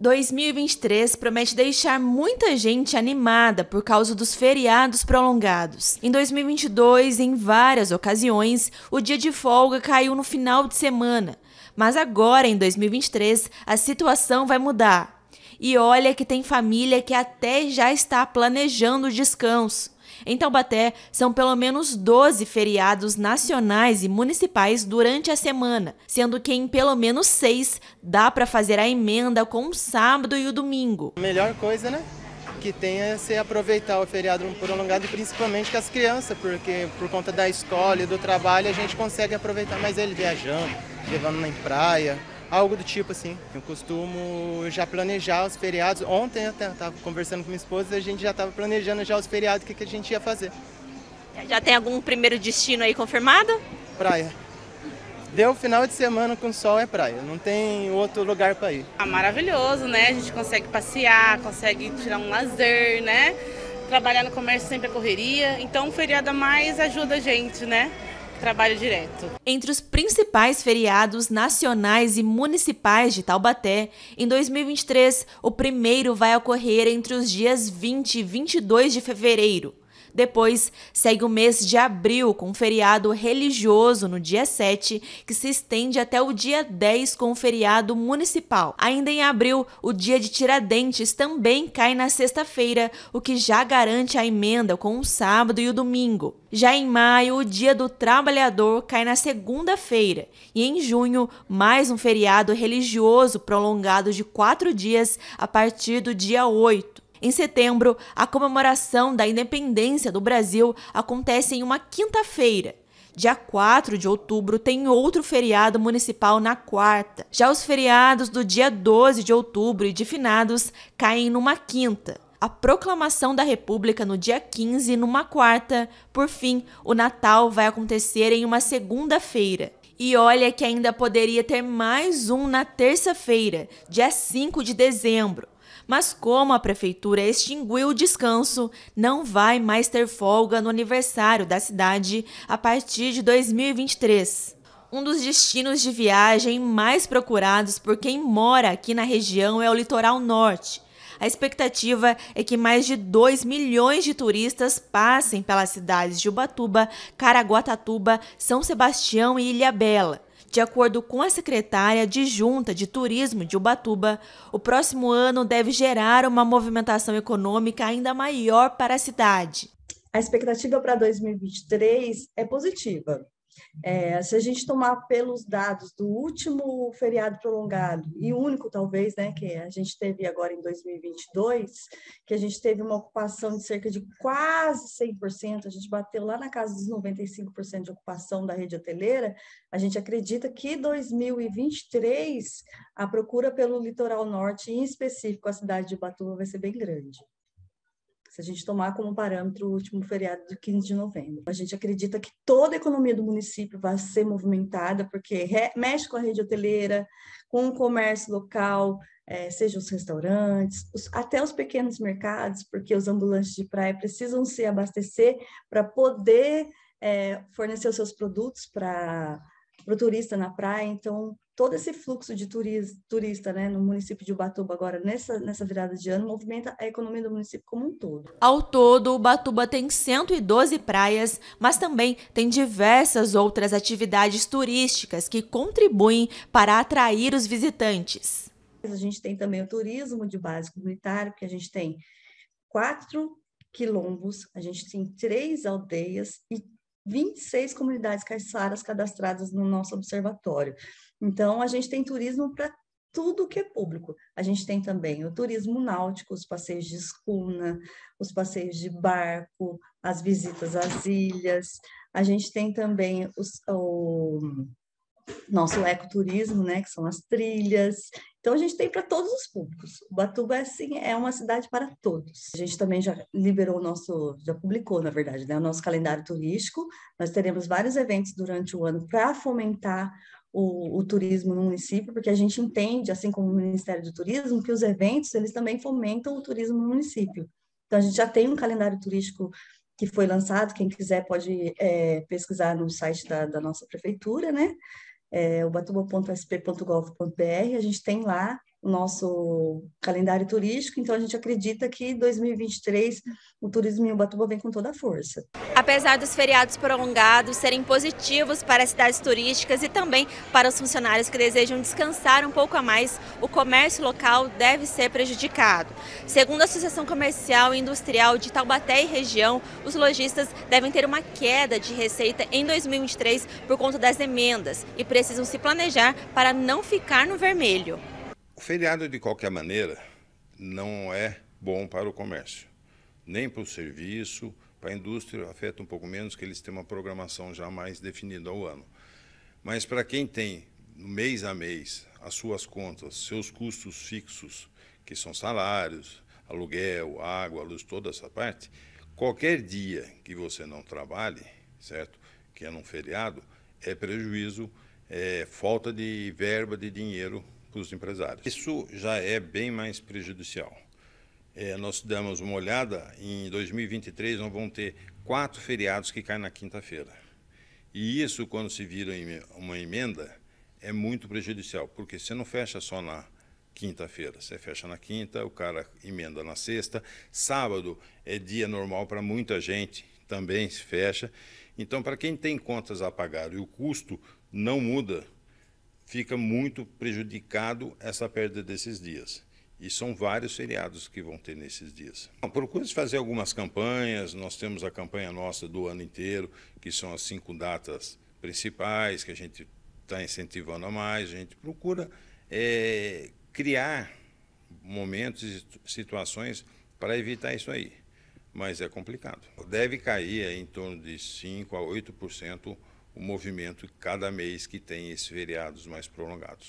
2023 promete deixar muita gente animada por causa dos feriados prolongados. Em 2022, em várias ocasiões, o dia de folga caiu no final de semana. Mas agora, em 2023, a situação vai mudar. E olha que tem família que até já está planejando o descanso. Em Taubaté, são pelo menos 12 feriados nacionais e municipais durante a semana, sendo que em pelo menos seis dá para fazer a emenda com o sábado e o domingo. A melhor coisa, né? que tenha se é aproveitar o feriado prolongado e principalmente com as crianças, porque por conta da escola e do trabalho a gente consegue aproveitar mais ele viajando, levando na praia, algo do tipo assim. Eu costumo já planejar os feriados. Ontem até estava conversando com minha esposa, a gente já estava planejando já os feriados, o que, que a gente ia fazer. Já tem algum primeiro destino aí confirmado? Praia. Deu final de semana com sol é praia, não tem outro lugar para ir. Ah, maravilhoso, né? A gente consegue passear, consegue tirar um lazer, né? Trabalhar no comércio sempre é correria, então um feriado a mais ajuda a gente, né? trabalho direto. Entre os principais feriados nacionais e municipais de Taubaté, em 2023, o primeiro vai ocorrer entre os dias 20 e 22 de fevereiro. Depois segue o mês de abril, com um feriado religioso no dia 7, que se estende até o dia 10 com um feriado municipal. Ainda em abril, o dia de Tiradentes também cai na sexta-feira, o que já garante a emenda com o sábado e o domingo. Já em maio, o Dia do Trabalhador cai na segunda-feira, e em junho, mais um feriado religioso prolongado de quatro dias a partir do dia 8. Em setembro, a comemoração da independência do Brasil acontece em uma quinta-feira. Dia 4 de outubro tem outro feriado municipal na quarta. Já os feriados do dia 12 de outubro e de finados caem numa quinta. A proclamação da República no dia 15, numa quarta. Por fim, o Natal vai acontecer em uma segunda-feira. E olha que ainda poderia ter mais um na terça-feira, dia 5 de dezembro. Mas como a prefeitura extinguiu o descanso, não vai mais ter folga no aniversário da cidade a partir de 2023 um dos destinos de viagem mais procurados por quem mora aqui na região é o litoral norte. A expectativa é que mais de 2 milhões de turistas passem pelas cidades de Ubatuba, Caraguatatuba, São Sebastião e Ilhabela. De acordo com a secretária adjunta de, de Turismo de Ubatuba, o próximo ano deve gerar uma movimentação econômica ainda maior para a cidade. A expectativa para 2023 é positiva. É, se a gente tomar pelos dados do último feriado prolongado, e único talvez, né, que a gente teve agora em 2022, que a gente teve uma ocupação de cerca de quase 100%, a gente bateu lá na casa dos 95% de ocupação da rede hoteleira, a gente acredita que 2023 a procura pelo litoral norte, em específico a cidade de Batuva, vai ser bem grande se a gente tomar como parâmetro o último feriado do 15 de novembro. A gente acredita que toda a economia do município vai ser movimentada, porque mexe com a rede hoteleira, com o comércio local, é, sejam os restaurantes, os, até os pequenos mercados, porque os ambulantes de praia precisam se abastecer para poder é, fornecer os seus produtos para para o turista na praia. Então, todo esse fluxo de turista, turista né, no município de Ubatuba agora, nessa, nessa virada de ano, movimenta a economia do município como um todo. Ao todo, Ubatuba tem 112 praias, mas também tem diversas outras atividades turísticas que contribuem para atrair os visitantes. A gente tem também o turismo de base comunitário, que a gente tem quatro quilombos, a gente tem três aldeias e 26 comunidades caiçaras cadastradas no nosso observatório. Então, a gente tem turismo para tudo que é público. A gente tem também o turismo náutico, os passeios de escuna, os passeios de barco, as visitas às ilhas. A gente tem também os, o nosso ecoturismo, né, que são as trilhas. Então a gente tem para todos os públicos. Ubatuba é assim, é uma cidade para todos. A gente também já liberou o nosso, já publicou, na verdade, né, o nosso calendário turístico. Nós teremos vários eventos durante o ano para fomentar o, o, turismo no município, porque a gente entende, assim como o Ministério do Turismo, que os eventos eles também fomentam o turismo no município. Então a gente já tem um calendário turístico que foi lançado. Quem quiser pode é, pesquisar no site da, da nossa prefeitura, né? é, ubatuba.sp.gov.br, a gente tem lá o nosso calendário turístico, então a gente acredita que 2023 o turismo em Ubatuba vem com toda a força. Apesar dos feriados prolongados serem positivos para as cidades turísticas e também para os funcionários que desejam descansar um pouco a mais, o comércio local deve ser prejudicado. Segundo a Associação Comercial e Industrial de Taubaté e região, os lojistas devem ter uma queda de receita em 2023 por conta das emendas e precisam se planejar para não ficar no vermelho. O feriado, de qualquer maneira, não é bom para o comércio, nem para o serviço, para a indústria afeta um pouco menos, que eles têm uma programação já mais definida ao ano. Mas para quem tem mês a mês as suas contas, seus custos fixos, que são salários, aluguel, água, luz, toda essa parte, qualquer dia que você não trabalhe, certo? Que é num feriado, é prejuízo, é falta de verba de dinheiro dos empresários. Isso já é bem mais prejudicial. É, nós damos uma olhada, em 2023 nós vamos ter quatro feriados que caem na quinta-feira. E isso, quando se vira uma emenda, é muito prejudicial, porque você não fecha só na quinta-feira, você fecha na quinta, o cara emenda na sexta, sábado é dia normal para muita gente, também se fecha. Então, para quem tem contas a pagar e o custo não muda, fica muito prejudicado essa perda desses dias. E são vários feriados que vão ter nesses dias. Então, procure fazer algumas campanhas, nós temos a campanha nossa do ano inteiro, que são as cinco datas principais que a gente está incentivando a mais, a gente procura é, criar momentos e situações para evitar isso aí. Mas é complicado. Deve cair em torno de 5% a 8% o movimento cada mês que tem esses feriados mais prolongados.